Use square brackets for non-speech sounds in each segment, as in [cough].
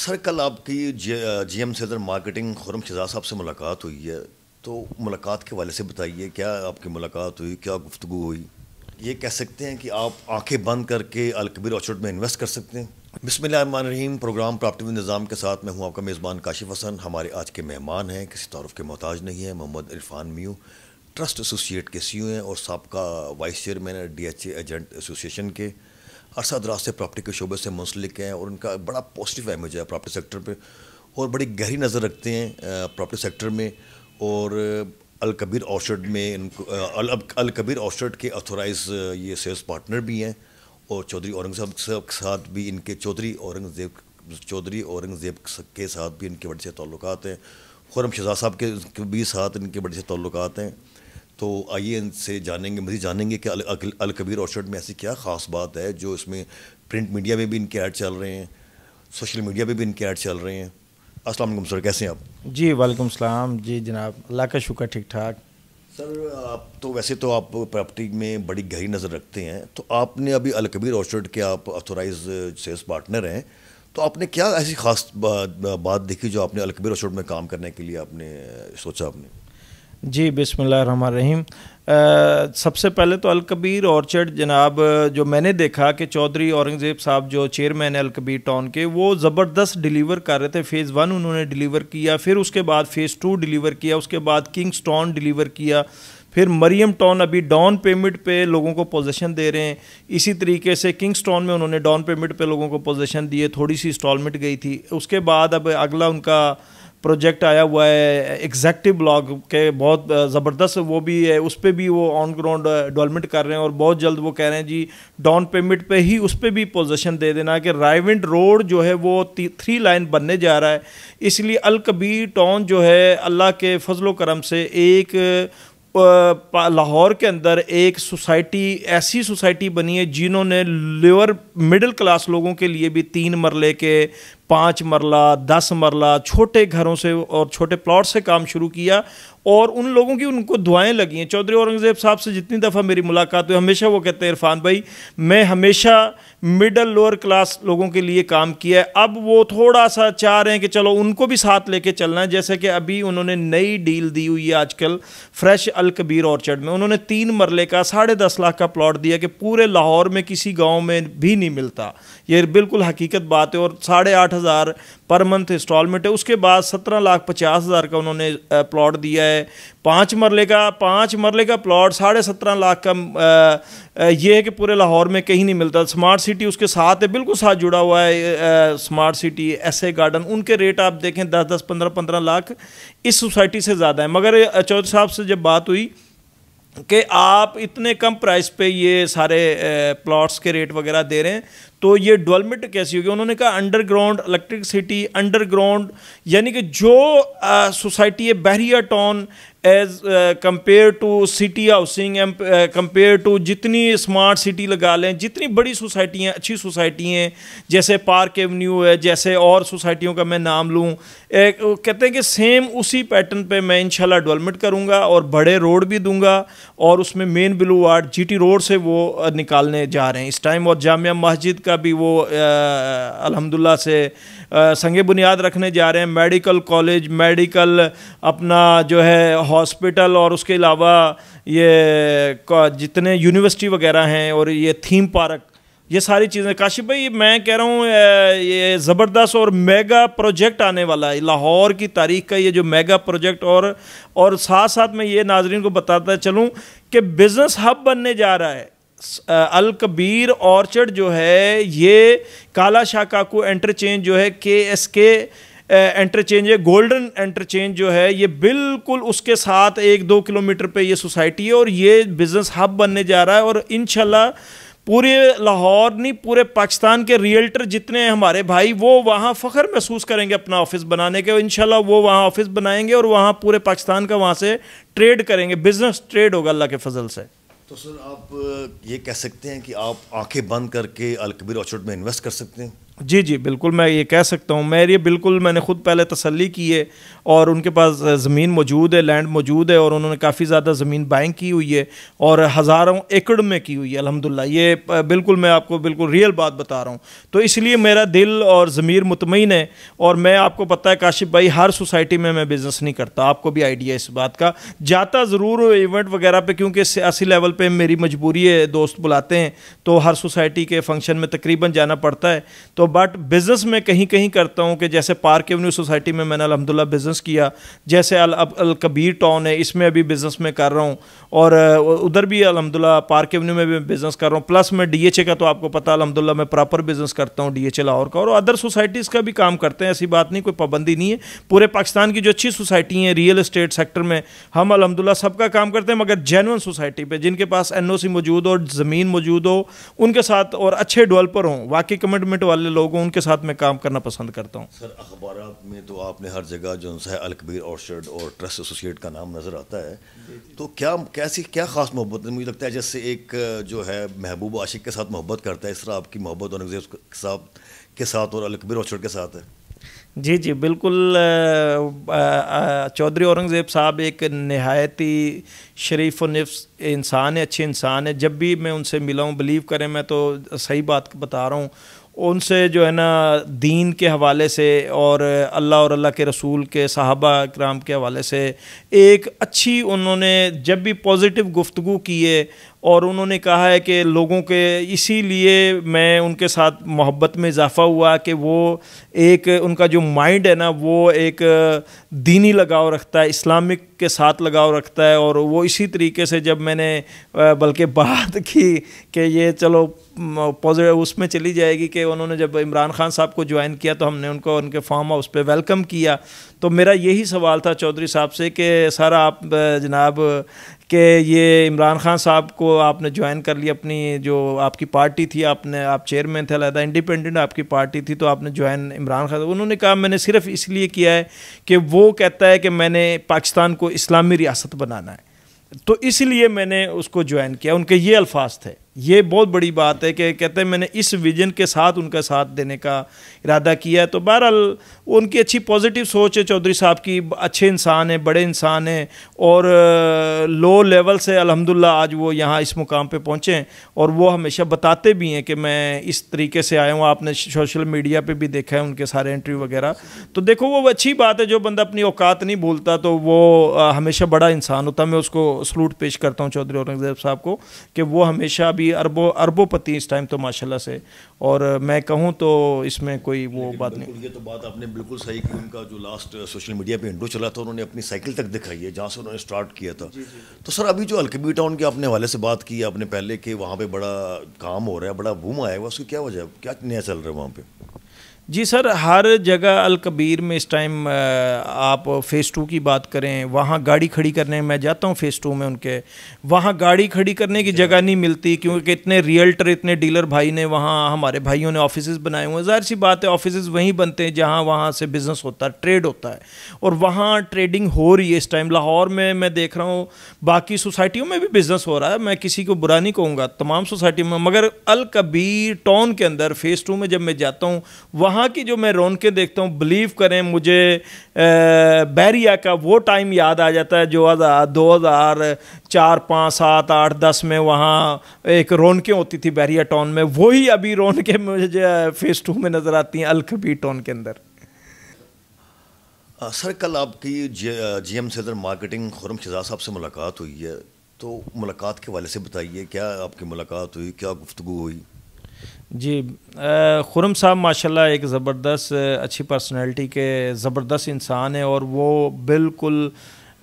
Sir कल आपकी G M सदर मार्केटिंग खुरम शजा साहब से मुलाकात हुई है तो मुलाकात के वाले से बताइए क्या आपकी मुलाकात हुई क्या गुफ्तु हुई ये कह सकते हैं कि आप आंखें बंद करके अलकबीर ऑर्चर्ड में इन्वेस्ट कर सकते हैं रहीम प्रोग्राम प्राप्ति निज़ाम के साथ मैं हूँ आपका मेज़बान काशिफ हसन हमारे आज के मेहमान हैं किसी तारफ़ के मोहताज नहीं है मोहम्मद इरफान मियाँ ट्रस्ट एसोसिएट के सी हैं और सबका वाइस चेयरमैन है डी एच एजेंट एसोसिएशन के अरसा दराज से प्रॉपर्टी के शोबे से मुंसलिक हैं और उनका बड़ा पॉजिटिव इमेज है प्रॉपर्टी सेक्टर पर और बड़ी गहरी नज़र रखते हैं प्रॉपर्टी सेक्टर में और अलकबीर ऑर्चर्ड में इनको अलकबीर ऑर्चर्ड के अथोराइज ये सेल्स पार्टनर भी हैं और चौधरी औरंगजेब के साथ भी इनके चौधरी औरंगजेब चौधरी औरंगजेब के साथ भी इनके बड़े से ताल्लुकात हैं खुरम शहजाद साहब के भी साथ इनके बड़े से ताल्लुकात हैं तो आइए इनसे जानेंगे मजीद जानेंगे कि अलकबीर ऑर्चर्ड में ऐसी क्या ख़ास बात है जो इसमें प्रिंट मीडिया में भी इनके ऐड चल रहे हैं सोशल मीडिया पे भी इनके ऐड चल रहे हैं अस्सलाम सर कैसे हैं आप जी वालेकुम सलाम जी जनाब अल्लाह का शुक्र ठीक ठाक सर आप तो वैसे तो आप प्रॉपर्टी में बड़ी गहरी नज़र रखते हैं तो आपने अभी अलकबीर ऑर्चर्ड के आप अथोराइज सेल्स पार्टनर हैं तो आपने क्या ऐसी खास बात देखी जो आपने अलकबीर ऑर्चर्ड में काम करने के लिए आपने सोचा आपने जी बिसमीम सबसे पहले तो अलकबीर ऑर्चर्ड जनाब जो मैंने देखा कि चौधरी औरंगज़ेब साहब जो चेयरमैन है अलकबीर टाउन के वो ज़बरदस्त डिलीवर कर रहे थे फ़ेज़ वन उन्होंने डिलीवर किया फिर उसके बाद फ़ेज़ टू डिलीवर किया उसके बाद किंग्स टाउन डिलीवर किया फिर मरियम टाउन अभी डाउन पेमेंट पे लोगों को पोजीशन दे रहे हैं इसी तरीके से किंग्स टाउन में उन्होंने डाउन पेमेंट पे लोगों को पोजीशन दिए थोड़ी सी इंस्टॉलमेंट गई थी उसके बाद अब अगला उनका प्रोजेक्ट आया हुआ है एग्जैक्टिव ब्लॉग के बहुत ज़बरदस्त वो भी है उस पर भी वो ऑन ग्राउंड डेवलपमेंट कर रहे हैं और बहुत जल्द वो कह रहे हैं जी डाउन पेमेंट पे ही उस पर भी पोजिशन दे देना कि रायविंड रोड जो है वो थ्री लाइन बनने जा रहा है इसलिए अलकबीर टाउन जो है अल्लाह के फजलो करम से एक लाहौर के अंदर एक सोसाइटी ऐसी सोसाइटी बनी है जिन्होंने लोअर मिडिल क्लास लोगों के लिए भी तीन मरले के पाँच मरला दस मरला छोटे घरों से और छोटे प्लॉट से काम शुरू किया और उन लोगों की उनको दुआएं लगी हैं चौधरी औरंगज़ेब साहब से जितनी दफ़ा मेरी मुलाकात हुई हमेशा वो कहते हैं इरफान भाई मैं हमेशा मिडल लोअर क्लास लोगों के लिए काम किया है अब वो थोड़ा सा चाह रहे हैं कि चलो उनको भी साथ लेके चलना है जैसे कि अभी उन्होंने नई डील दी हुई है आजकल फ्रेश अलकबीर ऑर्चर्ड में उन्होंने तीन मरले का साढ़े दस लाख का प्लॉट दिया कि पूरे लाहौर में किसी गाँव में भी नहीं मिलता ये बिल्कुल हकीकत बात है और साढ़े आठ हज़ार पर मंथ इंस्टॉलमेंट है उसके बाद सत्रह लाख पचास हज़ार का उन्होंने प्लॉट दिया है पाँच मरले का पाँच मरले का प्लॉट साढ़े सत्रह लाख का ये है कि पूरे लाहौर में कहीं नहीं मिलता स्मार्ट सिटी उसके साथ है बिल्कुल साथ जुड़ा हुआ है smart city S A garden उनके रेट आप देखें दस दस पंद्रह पंद्रह लाख इस सोसाइटी से ज़्यादा है मगर चौधरी साहब से जब बात हुई कि आप इतने कम प्राइस पे ये सारे प्लॉट्स के रेट वगैरह दे रहे हैं तो ये डेवलपमेंट कैसी होगी उन्होंने कहा अंडरग्राउंड सिटी अंडरग्राउंड यानी कि जो सोसाइटी है Bahria town as compare to city housing compare to जितनी स्मार्ट सिटी लगा लें जितनी बड़ी सोसाइटी हैं अच्छी सोसाइटी हैं जैसे पार्क एवेन्यू है जैसे और सोसाइटियों का मैं नाम लूँ कहते हैं कि सेम उसी पैटर्न पे मैं इंशाल्लाह डेवलपमेंट करूँगा और बड़े रोड भी दूंगा और उसमें main boulevard T road से वो निकालने जा रहे हैं इस टाइम और जामिया मस्जिद का भी वो अलहमदिल्ला से संग बुनियाद रखने जा रहे हैं मेडिकल कॉलेज मेडिकल अपना जो है हॉस्पिटल और उसके अलावा ये जितने यूनिवर्सिटी वगैरह हैं और ये थीम पार्क ये सारी चीज़ें काशिफ भाई मैं कह रहा हूँ ये ज़बरदस्त और मेगा प्रोजेक्ट आने वाला है लाहौर की तारीख का ये जो मेगा प्रोजेक्ट और और साथ साथ मैं ये नाजरीन को बताता चलूँ कि बिज़नेस हब बनने जा रहा है अलकबीर ऑर्चर्ड जो है ये काला काकू एंटरचेंज जो है के एस के एंटरचेंज है गोल्डन एंटरचेंज जो है ये बिल्कुल उसके साथ एक दो किलोमीटर पे ये सोसाइटी है और ये बिज़नेस हब बनने जा रहा है और इन पूरे लाहौर नहीं पूरे पाकिस्तान के रियल्टर जितने हैं हमारे भाई वो वहाँ फ़ख्र महसूस करेंगे अपना ऑफिस बनाने के इन वो वहाँ ऑफिस बनाएंगे और वहाँ पूरे पाकिस्तान का वहाँ से ट्रेड करेंगे बिज़नेस ट्रेड होगा अल्लाह के फजल से तो सर आप ये कह सकते हैं कि आप आंखें बंद करके अलकबीर ऑर्चर्ड में इन्वेस्ट कर सकते हैं जी जी बिल्कुल मैं ये कह सकता हूँ मेरी बिल्कुल मैंने ख़ुद पहले तसल्ली की है और उनके पास ज़मीन मौजूद है लैंड मौजूद है और उन्होंने काफ़ी ज़्यादा ज़मीन बाइंग की हुई है और हज़ारों एकड़ में की हुई है अलहमदिल्ला ये बिल्कुल मैं आपको बिल्कुल रियल बात बता रहा हूँ तो इसलिए मेरा दिल और ज़मीर मुतमिन है और मैं आपको पता है काशिफ भाई हर सोसाइटी में मैं बिज़नेस नहीं करता आपको भी आइडिया इस बात का जाता ज़रूर इवेंट वगैरह पर क्योंकि सियासी लेवल पे मेरी मजबूरी है दोस्त बुलाते हैं तो हर सोसाइटी के फंक्शन में तकरीबन जाना पड़ता है तो बट बिज़नेस में कहीं कहीं करता हूँ कि जैसे पार्क एवन्यू सोसाइटी में मैंने अलहमदिल्ला बिज़नेस किया जैसे अल कबीर टाउन है इसमें अभी बिज़नेस में कर रहा हूँ और उधर भी अलहमदिल्ला पार्क एवन्यू में भी बिज़नेस कर रहा हूँ प्लस मैं डी का तो आपको पता अलहमदिल्ला मैं प्रॉपर बिज़नेस करता हूँ डी लाहौर का और अदर सोसाइटीज़ का भी काम करते हैं ऐसी बात नहीं कोई पाबंदी नहीं है पूरे पाकिस्तान की जो अच्छी सोसाइटी हैं रियल इस्टेट सेक्टर में हम अलहमदिल्ला सबका काम करते हैं मगर जेनवन सोसाइटी पर जिनके पास सी मौजूद हो ज़मीन मौजूद हो उनके साथ और अच्छे डेवलपर हों वाकई कमिटमेंट वाले लोग हों उनके साथ मैं काम करना पसंद करता हूँ सर अखबार में तो आपने हर जगह जो है अलकबीर ऑर्चर्ड और ट्रस्ट एसोसिएट का नाम नज़र आता है तो क्या कैसी क्या खास मोहब्बत है मुझे लगता है जैसे एक जो है महबूब आशिक के साथ मोहब्बत करता है इस तरह आपकी मोहब्बत और साहब के साथ और अलकबीर ऑर्चर्ड के साथ है जी जी बिल्कुल चौधरी औरंगज़ेब साहब एक नहायती शरीफ नफ्स इंसान है अच्छे इंसान है जब भी मैं उनसे मिला हूँ बिलीव करें मैं तो सही बात बता रहा हूँ उनसे जो है ना दीन के हवाले से और अल्लाह और अल्लाह के रसूल के सहाबा कराम के हवाले से एक अच्छी उन्होंने जब भी पॉजिटिव गुफ्तु की है और उन्होंने कहा है कि लोगों के इसीलिए मैं उनके साथ मोहब्बत में इजाफ़ा हुआ कि वो एक उनका जो माइंड है ना वो एक दीनी लगाव रखता है इस्लामिक के साथ लगाव रखता है और वो इसी तरीके से जब मैंने बल्कि बात [laughs] की कि ये चलो पॉजिटिव उसमें चली जाएगी कि उन्होंने जब इमरान खान साहब को ज्वाइन किया तो हमने उनको उनके फार्म हाउस पे वेलकम किया तो मेरा यही सवाल था चौधरी साहब से कि सर आप जनाब कि ये इमरान खान साहब को आपने ज्वाइन कर लिया अपनी जो आपकी पार्टी थी आपने आप चेयरमैन थे अलहदा इंडिपेंडेंट आपकी पार्टी थी तो आपने ज्वाइन इमरान खान उन्होंने कहा मैंने सिर्फ इसलिए किया है कि वो कहता है कि मैंने पाकिस्तान को इस्लामी रियासत बनाना है तो इसलिए मैंने उसको ज्वाइन किया उनके ये अल्फाज थे ये बहुत बड़ी बात है कि कहते हैं मैंने इस विजन के साथ उनका साथ देने का इरादा किया है तो बहरहाल उनकी अच्छी पॉजिटिव सोच है चौधरी साहब की अच्छे इंसान हैं बड़े इंसान हैं और लो लेवल से अल्हम्दुलिल्लाह आज वो यहाँ इस मुकाम पे पहुँचे हैं और वो हमेशा बताते भी हैं कि मैं इस तरीके से आया हूँ आपने सोशल मीडिया पर भी देखा है उनके सारे इंटरव्यू वगैरह तो देखो वो अच्छी बात है जो बंदा अपनी औकात नहीं भूलता तो वो हमेशा बड़ा इंसान होता मैं उसको सलूट पेश करता हूँ चौधरी औरंगज़ेब साहब को कि वो हमेशा अभी भी अरबों अरबोपति इस टाइम तो माशाल्लाह से और मैं कहूँ तो इसमें कोई वो बात नहीं ये तो बात आपने बिल्कुल सही की उनका जो लास्ट सोशल मीडिया पे इंडो चला था उन्होंने अपनी साइकिल तक दिखाई है जहाँ से उन्होंने स्टार्ट किया था जी जी। तो सर अभी जो अलकबी टाउन के अपने हवाले से बात की आपने पहले कि वहाँ पर बड़ा काम हो रहा है बड़ा बूम आया हुआ उसकी क्या वजह क्या नया चल रहा है वहाँ पर जी सर हर जगह अलकबीर में इस टाइम आप फ़ेज़ टू की बात करें वहाँ गाड़ी खड़ी करने मैं जाता हूँ फ़ेज़ टू में उनके वहाँ गाड़ी खड़ी करने की जगह नहीं मिलती क्योंकि इतने रियल्टर इतने डीलर भाई ने वहाँ हमारे भाइयों ने ऑफिस बनाए हुए हैं ज़ाहिर सी बात है ऑफिस वहीं बनते हैं जहाँ वहाँ से बिज़नेस होता है ट्रेड होता है और वहाँ ट्रेडिंग हो रही है इस टाइम लाहौर में मैं देख रहा हूँ बाकी सोसाइटियों में भी बिज़नेस हो रहा है मैं किसी को बुरा नहीं कहूँगा तमाम सोसाइटियों में मगर अलकबीर टाउन के अंदर फ़ेज़ टू में जब मैं जाता हूँ वहाँ वहाँ की जो मैं रौनकें देखता हूँ बिलीव करें मुझे बैरिया का वो टाइम याद आ जाता है जो हज़ार दो हज़ार चार पाँच सात आठ दस में वहाँ एक रौनकें होती थी बैरिया टाउन में वही अभी रौनकें मुझे फेस टू में नज़र आती हैं अलखबी टाउन के अंदर आ, सर कल आपकी जी एम सदर मार्केटिंग खुरम शजा साहब से मुलाकात हुई है तो मुलाकात के वाले से बताइए क्या आपकी मुलाकात हुई क्या गुफ्तु हुई जी खुरम साहब माशाल्लाह एक ज़बरदस्त अच्छी पर्सनैलिटी के ज़बरदस्त इंसान है और वो बिल्कुल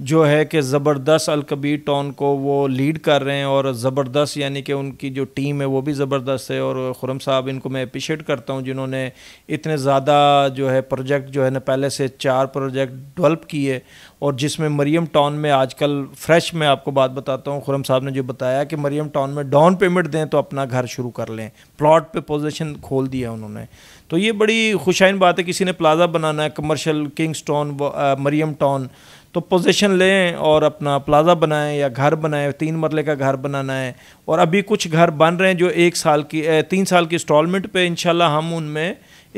जो है कि ज़बरदस्त अलकबीर टॉन को वो लीड कर रहे हैं और ज़बरदस्त यानी कि उनकी जो टीम है वो भी ज़बरदस्त है और खुरम साहब इनको मैं अप्रिशिएट करता हूँ जिन्होंने इतने ज़्यादा जो है प्रोजेक्ट जो है ना पहले से चार प्रोजेक्ट डेवलप किए और जिसमें मरियम टाउन में आजकल फ्रेश मैं आपको बात बताता हूँ खुरम साहब ने जो बताया कि मरियम टाउन में डाउन पेमेंट दें तो अपना घर शुरू कर लें प्लॉट पे पोजीशन खोल दिया उन्होंने तो ये बड़ी खुशाइन बात है किसी ने प्लाजा बनाना है commercial kings town Maryam town तो पोजीशन लें और अपना प्लाजा बनाएं या घर बनाएं तीन मरले का घर बनाना है और अभी कुछ घर बन रहे हैं जो एक साल की तीन साल की इंस्टॉलमेंट पे इन हम उनमें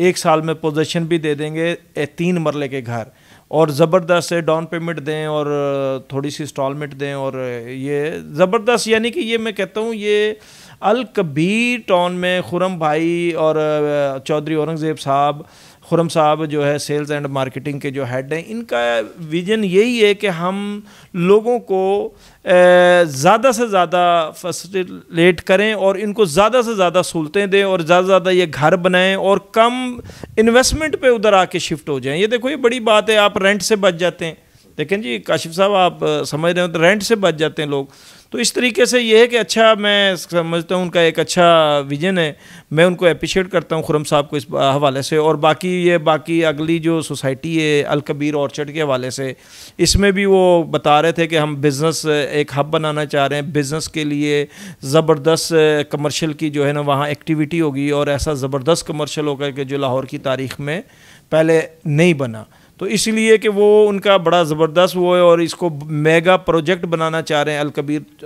एक साल में पोजीशन भी दे देंगे तीन मरले के घर और ज़बरदस्त से डाउन पेमेंट दें और थोड़ी सी इंस्टॉलमेंट दें और ये ज़बरदस्त यानी कि ये मैं कहता हूँ ये अल कबीर टाउन में खुरम भाई और चौधरी औरंगज़ेब साहब खुरम साहब जो है सेल्स एंड मार्केटिंग के जो हेड हैं इनका विजन यही है कि हम लोगों को ज़्यादा से ज़्यादा फैसिलेट करें और इनको ज़्यादा से ज़्यादा सहूलतें दें और ज़्यादा से ज़्यादा ये घर बनाएं और कम इन्वेस्टमेंट पे उधर आके शिफ्ट हो जाएं ये देखो ये बड़ी बात है आप रेंट से बच जाते हैं लेकिन जी काशिफ साहब आप समझ रहे हो तो रेंट से बच जाते हैं लोग तो इस तरीके से ये है कि अच्छा मैं समझता हूँ उनका एक अच्छा विजन है मैं उनको अप्रिशिएट करता हूँ खुरम साहब को इस हवाले से और बाकी ये बाकी अगली जो सोसाइटी है अलकबीर ऑर्चर्ड के हवाले से इसमें भी वो बता रहे थे कि हम बिज़नेस एक हब बनाना चाह रहे हैं बिज़नेस के लिए ज़बरदस्त कमर्शल की जो है ना वहाँ एक्टिविटी होगी और ऐसा ज़बरदस्त कमर्शल होकर के जो लाहौर की तारीख में पहले नहीं बना तो इसलिए कि वो उनका बड़ा ज़बरदस्त वो है और इसको मेगा प्रोजेक्ट बनाना चाह रहे हैं अलकबीर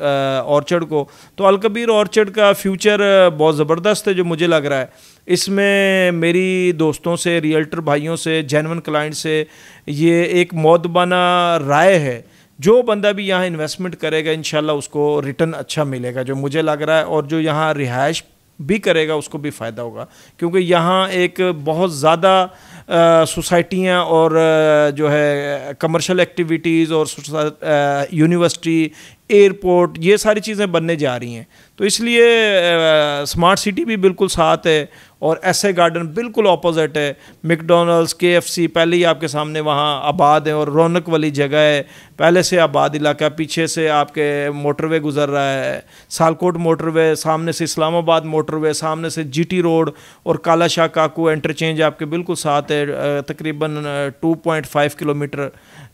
ऑर्चर्ड को तो अलकबीर ऑर्चर्ड का फ्यूचर बहुत ज़बरदस्त है जो मुझे लग रहा है इसमें मेरी दोस्तों से रियल्टर भाइयों से जैनवन क्लाइंट से ये एक मौतबाना राय है जो बंदा भी यहाँ इन्वेस्टमेंट करेगा इन उसको रिटर्न अच्छा मिलेगा जो मुझे लग रहा है और जो यहाँ रिहाइश भी करेगा उसको भी फ़ायदा होगा क्योंकि यहाँ एक बहुत ज़्यादा सोसाइटियाँ और जो है कमर्शल एक्टिविटीज़ और यूनिवर्सिटी एयरपोर्ट ये सारी चीज़ें बनने जा रही हैं तो इसलिए स्मार्ट सिटी भी बिल्कुल साथ है और ऐसे गार्डन बिल्कुल अपोजिट है मैकडोनल्ड्स के एफ सी पहले ही आपके सामने वहाँ आबाद है और रौनक वाली जगह है पहले से आबाद इलाका पीछे से आपके मोटरवे गुजर रहा है सालकोट मोटरवे सामने से इस्लामाबाद मोटरवे सामने से जीटी रोड और काला शाह काकू इंटरचेंज आपके बिल्कुल साथ है तकरीबन 2.5 किलोमीटर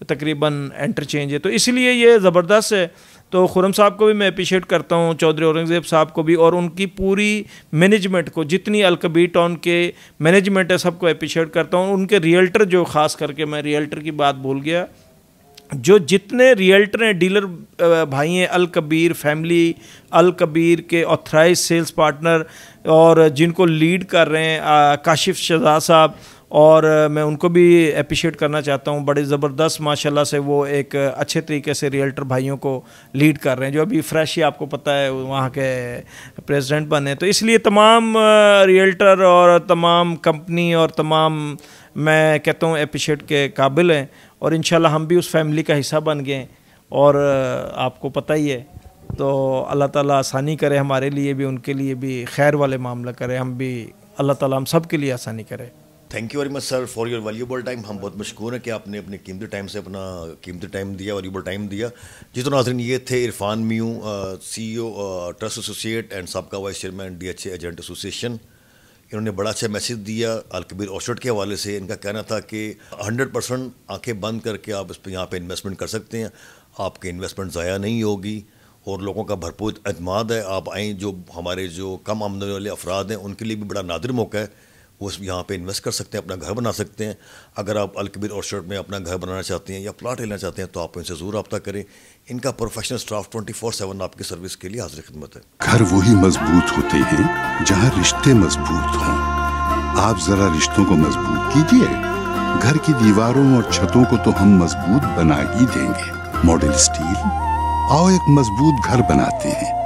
तकरीबन इंटरचेंज है तो इसलिए ये ज़बरदस्त है तो खुरम साहब को भी मैं अप्रिशिएट करता हूँ चौधरी औरंगज़ेब साहब को भी और उनकी पूरी मैनेजमेंट को जितनी अलकब बी टाउन के मैनेजमेंट है सबको अप्रिशिएट करता हूँ उनके रियल्टर जो खास करके मैं रियल्टर की बात भूल गया जो जितने रियल्टर हैं डीलर भाई हैं अल कबीर फैमिली अल कबीर के ऑथराइज सेल्स पार्टनर और जिनको लीड कर रहे हैं काशिफ शजा साहब और मैं उनको भी अप्रिशिएट करना चाहता हूँ बड़े ज़बरदस्त माशाल्लाह से वो एक अच्छे तरीके से रियल्टर भाइयों को लीड कर रहे हैं जो अभी फ्रेश ही आपको पता है वहाँ के प्रेसिडेंट बने तो इसलिए तमाम रियल्टर और तमाम कंपनी और तमाम मैं कहता हूँ अप्रिशिएट के काबिल हैं और इन हम भी उस फैमिली का हिस्सा बन गए और आपको पता ही है तो अल्लाह ताला आसानी करे हमारे लिए भी उनके लिए भी खैर वाले मामला करे हम भी अल्लाह ताला हम सब के लिए आसानी करे thank you very much sir for your valuable time हम बहुत मशहूर हैं कि आपने अपने कीमती टाइम से अपना कीमती टाइम दिया वैल्यूबल टाइम दिया जी तो नाजरन ये थे इरफान मियू C E O trust associate and सबका vice chairman D H agent association इन्होंने बड़ा अच्छा मैसेज दिया अलकबीर ओशट के हवाले से इनका कहना था कि हंड्रेड परसेंट आँखें बंद करके आप इस पर यहाँ पर इन्वेस्टमेंट कर सकते हैं आपकी इन्वेस्टमेंट ज़ाया नहीं होगी और लोगों का भरपूर अतमाद है आप आएँ जो हमारे जो कम आमदनी वाले अफराद हैं उनके लिए भी बड़ा नादिर मौका है वो यहाँ पे इन्वेस्ट कर सकते हैं अपना घर बना सकते हैं अगर आप अलकबीर और शर्ट में अपना घर बनाना चाहते हैं या प्लाट लेना चाहते हैं तो आप इनसे ज़रूर रब्ता करें इनका professional staff twenty four seven आपकी सर्विस के लिए हाजिर खिदमत है घर वही मजबूत होते हैं जहाँ रिश्ते मजबूत हों आप ज़रा रिश्तों को मजबूत कीजिए घर की दीवारों और छतों को तो हम मजबूत बना ही देंगे मॉडल स्टील आओ एक मजबूत घर बनाते हैं